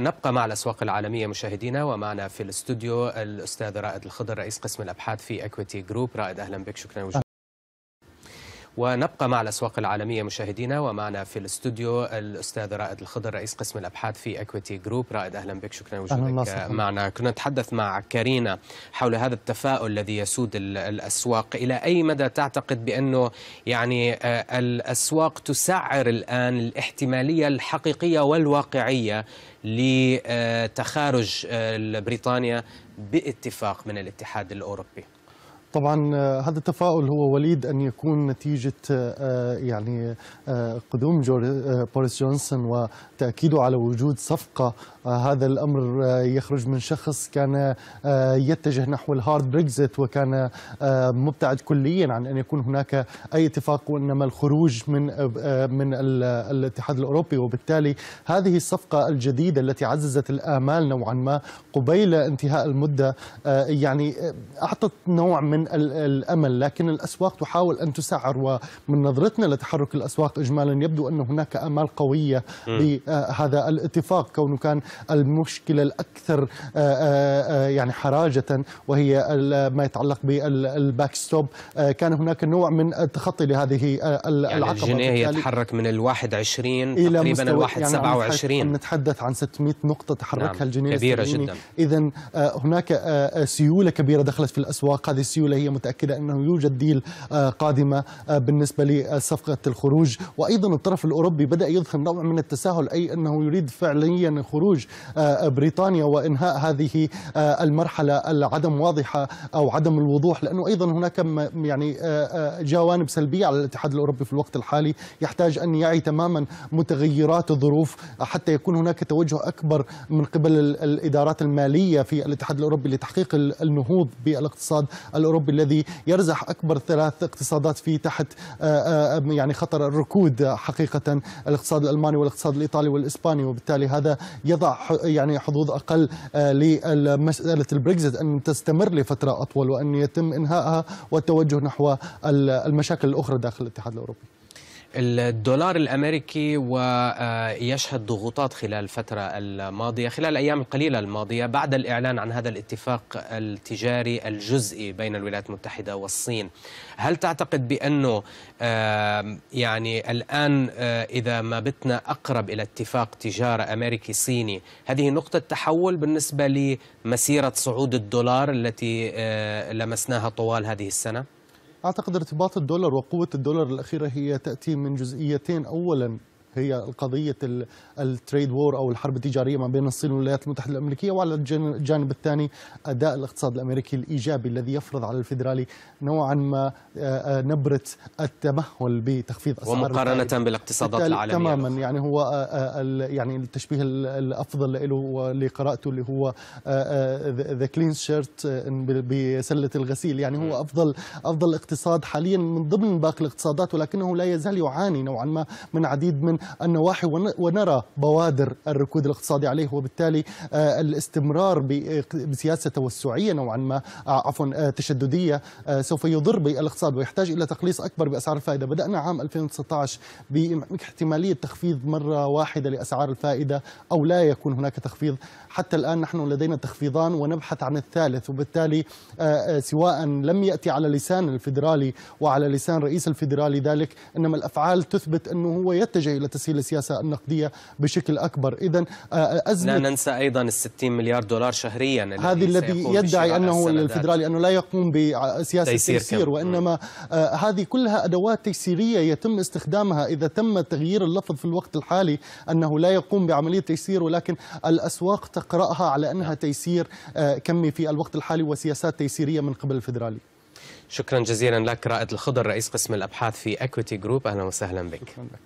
نبقى مع الأسواق العالمية مشاهدينا ومعنا في الاستوديو الأستاذ رائد الخضر رئيس قسم الأبحاث في أكويتي جروب رائد أهلا بك شكرا وجودك ونبقى مع الأسواق العالمية مشاهدينا ومعنا في الاستوديو الأستاذ رائد الخضر رئيس قسم الأبحاث في إكويتي جروب رائد أهلا بك شكرا لوجودك معنا كنا نتحدث مع كارينا حول هذا التفاؤل الذي يسود الأسواق إلى أي مدى تعتقد بأنه يعني آه، الأسواق تسعر الآن الاحتمالية الحقيقية والواقعية لتخارج آه، بريطانيا باتفاق من الاتحاد الأوروبي طبعا آه، هذا التفاؤل هو وليد ان يكون نتيجه آه، آه، يعني قدوم بوريس جونسون وتاكيده على وجود صفقه هذا الامر يخرج من شخص كان يتجه نحو الهارد بريكزت وكان مبتعد كليا عن ان يكون هناك اي اتفاق وانما الخروج من من الاتحاد الاوروبي وبالتالي هذه الصفقه الجديده التي عززت الامال نوعا ما قبيل انتهاء المده يعني اعطت نوع من من الامل لكن الاسواق تحاول ان تسعر ومن نظرتنا لتحرك الاسواق اجمالا يبدو ان هناك امال قويه لهذا الاتفاق كونه كان المشكله الاكثر آه، آه، آه، يعني حراجه وهي ما يتعلق بالباك ستوب كان هناك نوع من التخطي لهذه العقبه يعني الجنيه يتحرك من ال 21 تقريبا ال 127 يعني نتحدث عن 600 نقطه تحركها نعم. الجنيه كبيره جدا اذا هناك سيوله كبيره دخلت في الاسواق هذه السيوله الدولة هي متأكدة أنه يوجد ديل آه، قادمة آه، بالنسبة لصفقة الخروج وأيضا الطرف الأوروبي بدأ يدخل نوع من التساهل أي أنه يريد فعليا خروج آه، بريطانيا وإنهاء هذه المرحلة العدم واضحة أو عدم الوضوح لأنه أيضا هناك يعني جوانب سلبية على الاتحاد الأوروبي في الوقت الحالي يحتاج أن يعي تماما متغيرات الظروف حتى يكون هناك توجه أكبر من قبل الإدارات المالية في الاتحاد الأوروبي لتحقيق النهوض بالاقتصاد الأوروبي الحب الذي يرزح أكبر ثلاث اقتصادات في تحت آه، آه، يعني خطر الركود حقيقة الاقتصاد الألماني والاقتصاد الإيطالي والإسباني وبالتالي هذا يضع يعني حظوظ أقل آه، لمسألة البريكزت أن تستمر لفترة أطول وأن يتم إنهائها والتوجه نحو المشاكل الأخرى داخل الاتحاد الأوروبي الدولار الامريكي ويشهد ضغوطات خلال الفتره الماضيه خلال الايام القليله الماضيه بعد الاعلان عن هذا الاتفاق التجاري الجزئي بين الولايات المتحده والصين هل تعتقد بانه يعني الان آه، اذا ما بتنا اقرب الى اتفاق تجاره امريكي صيني هذه نقطه تحول بالنسبه لمسيره صعود الدولار التي آه، لمسناها طوال هذه السنه أعتقد ارتباط الدولار وقوة الدولار الأخيرة هي تأتي من جزئيتين أولا هي قضية التريد وور أو الحرب التجارية ما بين الصين والولايات المتحدة الأمريكية وعلى الجانب الثاني أداء الاقتصاد الأمريكي الإيجابي الذي يفرض على الفيدرالي نوعا ما آه، آه، نبرة التمهل بتخفيض أسعار ومقارنة بالاقتصادات العالمية تماما يعني هو آه، يعني التشبيه الأفضل له لقراءته اللي هو ذا كلين شيرت بسلة الغسيل يعني هو أفضل أفضل اقتصاد حاليا من ضمن باقي الاقتصادات ولكنه لا يزال يعاني نوعا ما من عديد من النواحي ونرى بوادر الركود الاقتصادي عليه وبالتالي آه، الاستمرار بسياسه توسعيه نوعا ما آه، عفوا آه، تشدديه سوف يضر بالاقتصاد ويحتاج الى تقليص اكبر باسعار الفائده بدانا عام 2019 باحتماليه تخفيض مره واحده لاسعار الفائده او لا يكون هناك تخفيض حتى الان نحن لدينا تخفيضان ونبحث عن الثالث وبالتالي سواء لم ياتي على لسان الفيدرالي وعلى لسان رئيس الفيدرالي ذلك انما الافعال تثبت انه هو يتجه الى تسهيل السياسه النقديه بشكل اكبر اذا آه، ازمه لا ننسى ايضا ال 60 مليار دولار شهريا هذا الذي يدعي انه الفدرالي انه لا يقوم بسياسه تيسير, وانما آه، هذه كلها ادوات تيسيريه يتم استخدامها اذا تم تغيير اللفظ في الوقت الحالي انه لا يقوم بعمليه تيسير ولكن الاسواق تقراها على انها نعم. تيسير آه، كمي في الوقت الحالي وسياسات تيسيريه من قبل الفدرالي شكرا جزيلا لك رائد الخضر رئيس قسم الابحاث في اكويتي جروب اهلا وسهلا بك شكرا